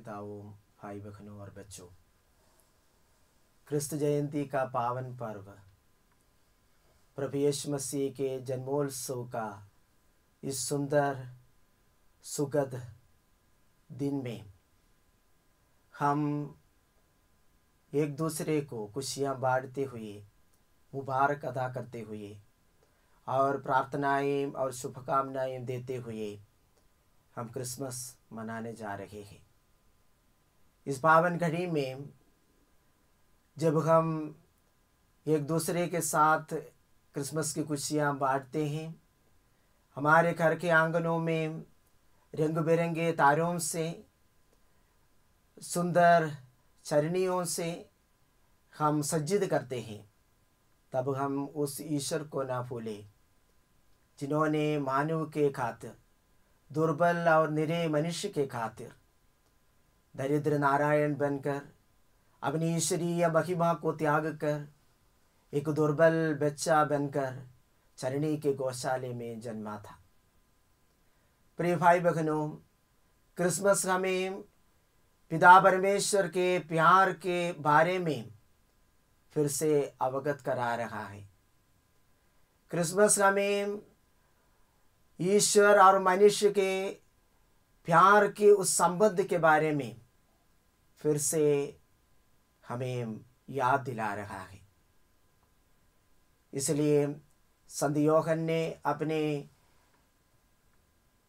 पिताओं भाई बहनों और बच्चों क्रिस्त जयंती का पावन पर्व प्रभु यीशु मसीह के जन्मोत्सव का इस सुंदर सुगद दिन में हम एक दूसरे को खुशियाँ बांटते हुए मुबारक अदा करते हुए और प्रार्थनाएं और शुभकामनाएं देते हुए हम क्रिसमस मनाने जा रहे हैं इस पावन घड़ी में जब हम एक दूसरे के साथ क्रिसमस की खुशियाँ बांटते हैं हमारे घर के आंगनों में रंग बिरंगे तारों से सुंदर चरणियों से हम सज्जित करते हैं तब हम उस ईश्वर को ना भूलें जिन्होंने मानव के खातिर दुर्बल और निरय मनुष्य के खातिर दरिद्र नारायण बनकर अपनी ईश्वरीय महिमा को त्याग कर एक दुर्बल बच्चा बनकर चरणी के गौशाले में जन्मा था प्रिय भाई बहनों क्रिसमस हमें पिता परमेश्वर के प्यार के बारे में फिर से अवगत करा रहा है क्रिसमस हमें ईश्वर और मनुष्य के प्यार के उस संबंध के बारे में फिर से हमें याद दिला रहा है इसलिए संतयोहन ने अपने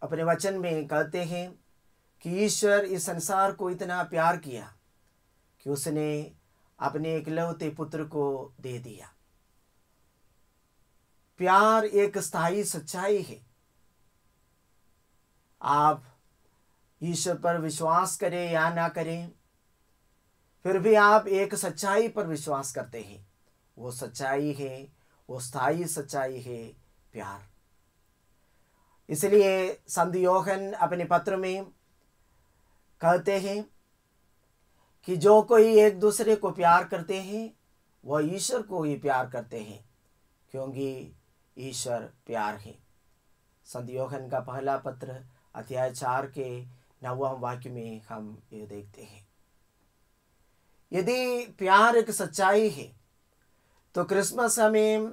अपने वचन में कहते हैं कि ईश्वर इस संसार को इतना प्यार किया कि उसने अपने इकलौते पुत्र को दे दिया प्यार एक स्थायी सच्चाई है आप ईश्वर पर विश्वास करें या ना करें फिर भी आप एक सच्चाई पर विश्वास करते हैं वो सच्चाई है वो स्थाई सच्चाई है प्यार इसलिए योहन अपने पत्र में कहते हैं कि जो कोई एक दूसरे को प्यार करते हैं वह ईश्वर को ही प्यार करते हैं क्योंकि ईश्वर प्यार है योहन का पहला पत्र अध्याय चार के नवम वाक्य में हम ये देखते हैं यदि प्यार एक सच्चाई है तो क्रिसमस हमें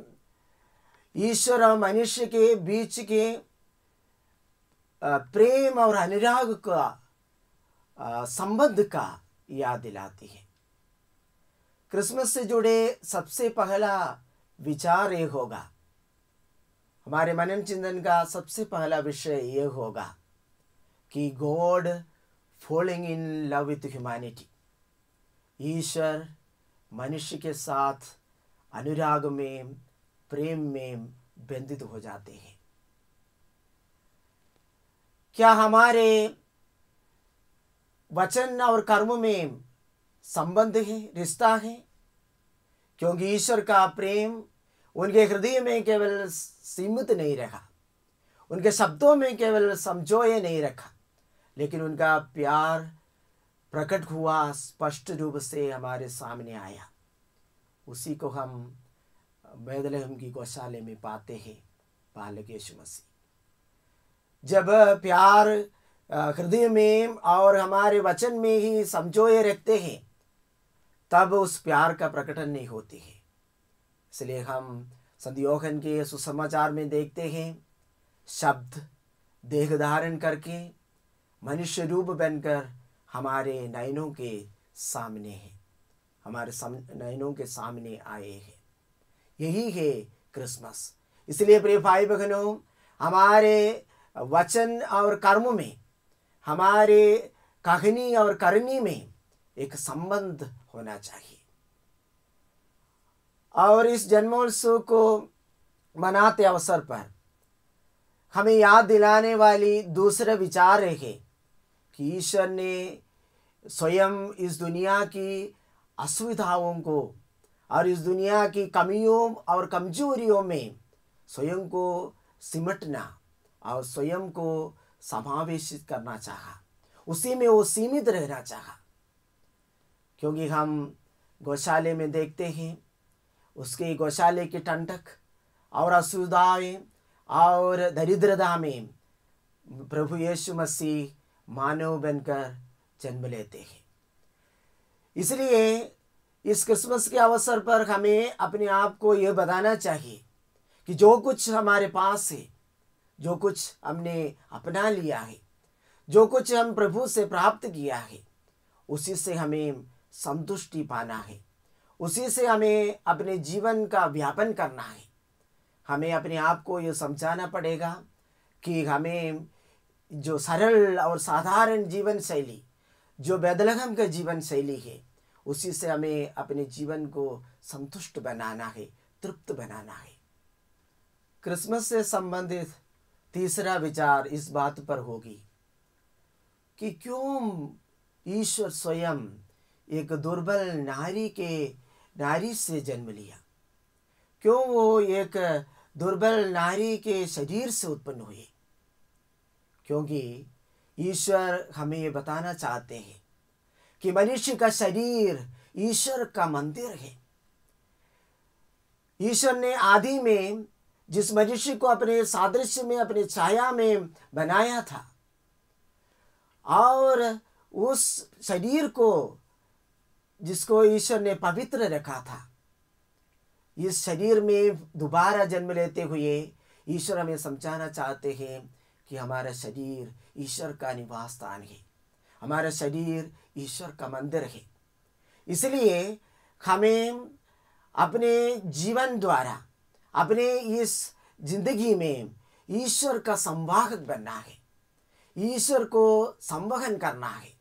ईश्वर और मनुष्य के बीच के प्रेम और अनुराग का संबंध का याद दिलाती है क्रिसमस से जुड़े सबसे पहला विचार ये होगा हमारे मनन चिंतन का सबसे पहला विषय ये होगा कि God falling in love with humanity ईश्वर मनुष्य के साथ अनुराग में प्रेम में बंधित हो जाते हैं क्या हमारे वचन और कर्म में संबंध है रिश्ता है क्योंकि ईश्वर का प्रेम उनके हृदय में केवल सीमित नहीं रखा उनके शब्दों में केवल समझोए नहीं रखा लेकिन उनका प्यार प्रकट हुआ स्पष्ट रूप से हमारे सामने आया उसी को हम बैदलहम की गौशाले में पाते हैं बालक यशु मसीह जब प्यार हृदय में और हमारे वचन में ही समझोए रखते हैं तब उस प्यार का प्रकटन नहीं होती है इसलिए हम संध्योहन के सुसमाचार में देखते हैं शब्द देह धारण करके मनुष्य रूप बनकर हमारे नयनों के सामने है हमारे नयनों के सामने आए हैं यही है क्रिसमस इसलिए प्रिय भाई बहनों हमारे वचन और कर्म में हमारे कहनी और करनी में एक संबंध होना चाहिए और इस जन्मोत्सव को मनाते अवसर पर हमें याद दिलाने वाली दूसरे विचार है कि ईश्वर ने स्वयं इस दुनिया की असुविधाओं को और इस दुनिया की कमियों और कमजोरियों में स्वयं को सिमटना और स्वयं को समावेशित करना चाहा उसी में वो सीमित रहना चाहा क्योंकि हम गौशाले में देखते हैं उसके गौशाले की टंटक और असुविधाएं और दरिद्रता में प्रभु यीशु मसीह मानव बनकर जन्म लेते हैं इसलिए इस क्रिसमस के अवसर पर हमें अपने आप को यह बताना चाहिए कि जो कुछ हमारे पास है जो कुछ हमने अपना लिया है जो कुछ हम प्रभु से प्राप्त किया है उसी से हमें संतुष्टि पाना है उसी से हमें अपने जीवन का व्यापन करना है हमें अपने आप को यह समझाना पड़ेगा कि हमें जो सरल और साधारण जीवन शैली जो बेदलगम का जीवन शैली है उसी से हमें अपने जीवन को संतुष्ट बनाना है तृप्त बनाना है क्रिसमस से संबंधित तीसरा विचार इस बात पर होगी कि क्यों ईश्वर स्वयं एक दुर्बल नारी के नारी से जन्म लिया क्यों वो एक दुर्बल नारी के शरीर से उत्पन्न हुए क्योंकि ईश्वर हमें ये बताना चाहते हैं कि मनुष्य का शरीर ईश्वर का मंदिर है ईश्वर ने आदि में जिस मनुष्य को अपने सादृश्य में अपने छाया में बनाया था और उस शरीर को जिसको ईश्वर ने पवित्र रखा था इस शरीर में दोबारा जन्म लेते हुए ईश्वर हमें समझाना चाहते हैं कि हमारा शरीर ईश्वर का निवास स्थान है हमारा शरीर ईश्वर का मंदिर है इसलिए हमें अपने जीवन द्वारा अपने इस जिंदगी में ईश्वर का संवाहक बनना है ईश्वर को संवहन करना है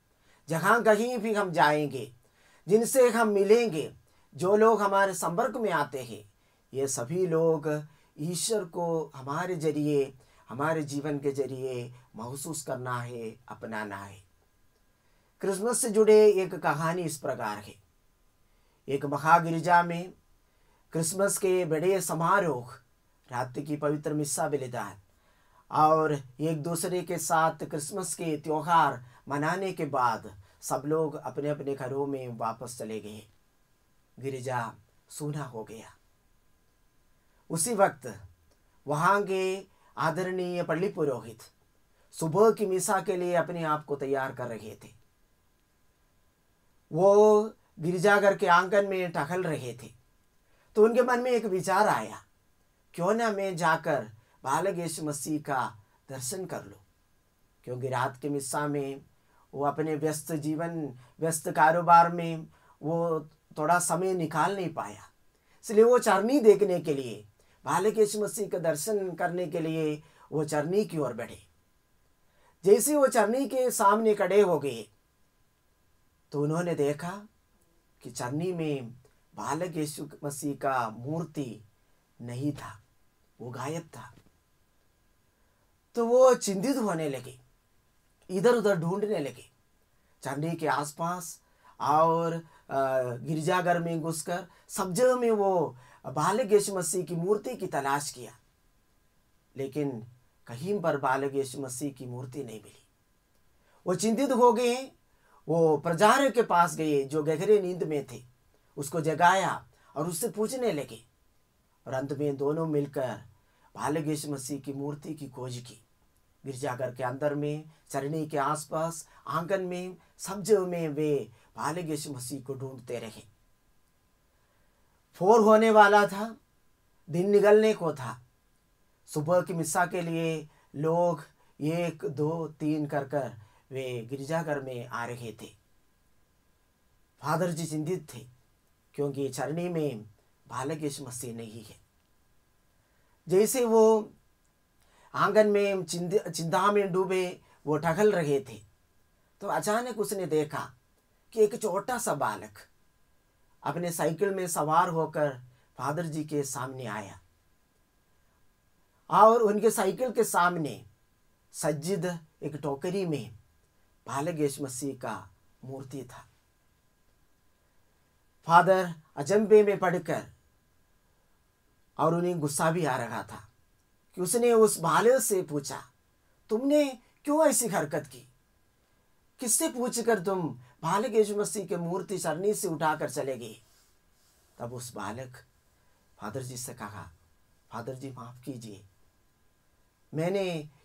जहाँ कहीं भी हम जाएंगे जिनसे हम मिलेंगे जो लोग हमारे संपर्क में आते हैं ये सभी लोग ईश्वर को हमारे जरिए हमारे जीवन के जरिए महसूस करना है अपनाना है क्रिसमस से जुड़े एक कहानी इस प्रकार है एक महागिरिजा में क्रिसमस के बड़े समारोह रात की पवित्र मिस्सा बलिदान और एक दूसरे के साथ क्रिसमस के त्योहार मनाने के बाद सब लोग अपने अपने घरों में वापस चले गए गिरिजा सूना हो गया उसी वक्त वहां के आदरणीय पल्ली पुरोहित सुबह की मिसा के लिए अपने आप को तैयार कर रहे थे वो गिरजाघर के आंगन में टहल रहे थे तो उनके मन में एक विचार आया क्यों ना मैं जाकर बालगेश मसीह का दर्शन कर लो क्योंकि रात के मिस्सा में वो अपने व्यस्त जीवन व्यस्त कारोबार में वो थोड़ा समय निकाल नहीं पाया इसलिए वो चरनी देखने के लिए बालक यीशु मसीह का दर्शन करने के लिए वो चरनी की ओर बढ़े जैसे वो चरनी के सामने खड़े हो गए तो उन्होंने देखा कि चरनी में बालक यीशु मसीह का मूर्ति नहीं था वो गायब था तो वो चिंतित होने लगे इधर उधर ढूंढने लगे चरनी के आसपास और गिरजाघर में घुसकर सब जगह में वो बालक यशु मसीह की मूर्ति की तलाश किया लेकिन कहीं पर बालक यशु मसीह की मूर्ति नहीं मिली वो चिंतित हो गए वो प्रजार के पास गए जो गहरे नींद में थे उसको जगाया और उससे पूछने लगे और अंत में दोनों मिलकर बालक यशु मसीह की मूर्ति की खोज की गिरजाघर के अंदर में चरणी के आसपास आंगन में सब में वे बालक यशु मसीह को ढूंढते रहे फोर होने वाला था दिन निकलने को था सुबह की मिस्सा के लिए लोग एक दो तीन कर कर वे गिरजाघर में आ रहे थे फादर जी चिंतित थे क्योंकि चरणी में बालक यीशु मसीह नहीं है जैसे वो आंगन में चिंता में डूबे वो टहल रहे थे तो अचानक उसने देखा कि एक छोटा सा बालक अपने साइकिल में सवार होकर फादर जी के सामने आया और उनके साइकिल के सामने सज्जिद एक टोकरी में बालक मसीह का मूर्ति था फादर अजंबे में पढ़कर और उन्हें गुस्सा भी आ रहा था कि उसने उस बालक से पूछा तुमने क्यों ऐसी हरकत की किससे पूछकर तुम बालक यीशु मसीह के मूर्ति सरनी से उठाकर चलेगी तब उस बालक फादर जी से कहा फादर जी माफ कीजिए मैंने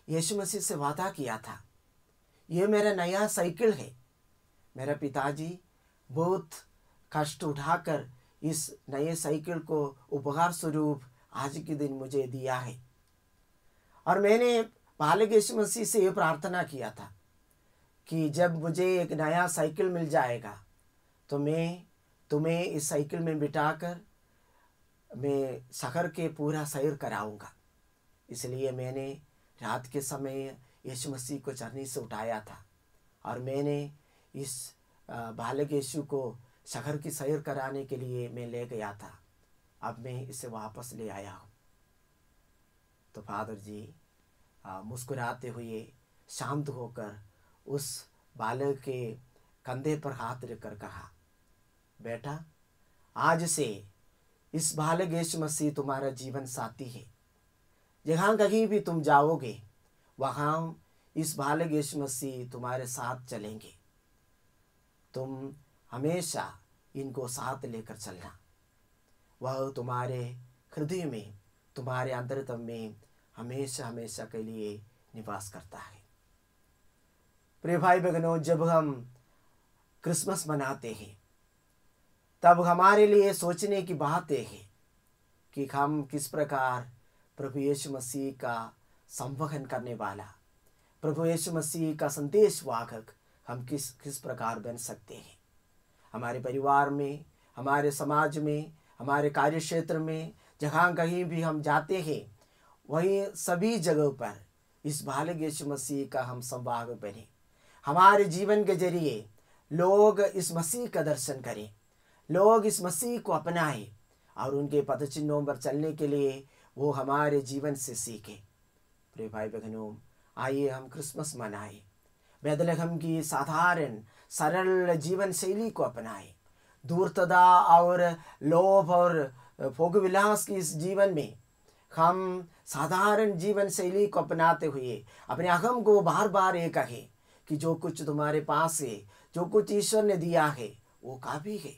यीशु मसीह से वादा किया था ये मेरा नया साइकिल है मेरा पिताजी बहुत कष्ट उठाकर इस नए साइकिल को उपहार स्वरूप आज के दिन मुझे दिया है और मैंने बालक यीशु मसीह से यह प्रार्थना किया था कि जब मुझे एक नया साइकिल मिल जाएगा तो मैं तुम्हें इस साइकिल में बिठा कर मैं सखर के पूरा सैर कराऊंगा इसलिए मैंने रात के समय यीशु मसीह को चरनी से उठाया था और मैंने इस बालक यीशु को सखर की सैर कराने के लिए मैं ले गया था अब मैं इसे वापस ले आया हूँ तो फादर जी मुस्कुराते हुए शांत होकर उस बालक के कंधे पर हाथ रखकर कहा बेटा आज से इस बालक यीशु मसीह तुम्हारा जीवन साथी है जहाँ कहीं भी तुम जाओगे वहाँ इस बालक यीशु मसीह तुम्हारे साथ चलेंगे तुम हमेशा इनको साथ लेकर चलना वह तुम्हारे हृदय में तुम्हारे अंतरतम में हमेशा हमेशा के लिए निवास करता है प्रिय भाई बहनों जब हम क्रिसमस मनाते हैं तब हमारे लिए सोचने की बात यह है कि हम किस प्रकार प्रभु यीशु मसीह का संवहन करने वाला प्रभु यीशु मसीह का संदेश वाहक हम किस किस प्रकार बन सकते हैं हमारे परिवार में हमारे समाज में हमारे कार्य क्षेत्र में जहाँ कहीं भी हम जाते हैं वहीं सभी जगह पर इस बालक यीशु मसीह का हम संवाहक बने हमारे जीवन के जरिए लोग इस मसीह का दर्शन करें लोग इस मसीह को अपनाएं और उनके पद चिन्हों पर चलने के लिए वो हमारे जीवन से सीखें प्रिय भाई बहनों आइए हम क्रिसमस मनाएं बैदलहम की साधारण सरल जीवन शैली को अपनाएं दूरतदा और लोभ और भोग विलास की इस जीवन में हम साधारण जीवन शैली को अपनाते हुए अपने अहम को बार बार एक कहें कि जो कुछ तुम्हारे पास है जो कुछ ईश्वर ने दिया है वो काफ़ी है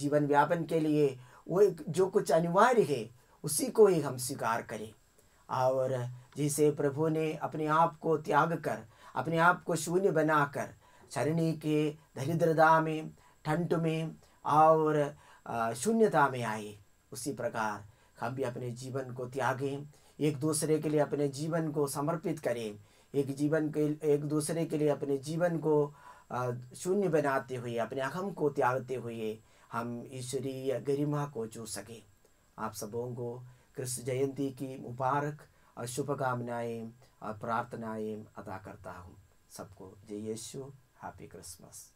जीवन व्यापन के लिए वो जो कुछ अनिवार्य है उसी को ही हम स्वीकार करें और जिसे प्रभु ने अपने आप को त्याग कर अपने आप को शून्य बनाकर चरणी के दरिद्रता में ठंड में और शून्यता में आए उसी प्रकार हम भी अपने जीवन को त्यागें एक दूसरे के लिए अपने जीवन को समर्पित करें एक जीवन के एक दूसरे के लिए अपने जीवन को शून्य बनाते हुए अपने अहम को त्यागते हुए हम ईश्वरीय गरिमा को जो सके आप सबों को कृष्ण जयंती की मुबारक और शुभकामनाएं और प्रार्थनाएं अदा करता हूँ सबको जय यीशु हैप्पी क्रिसमस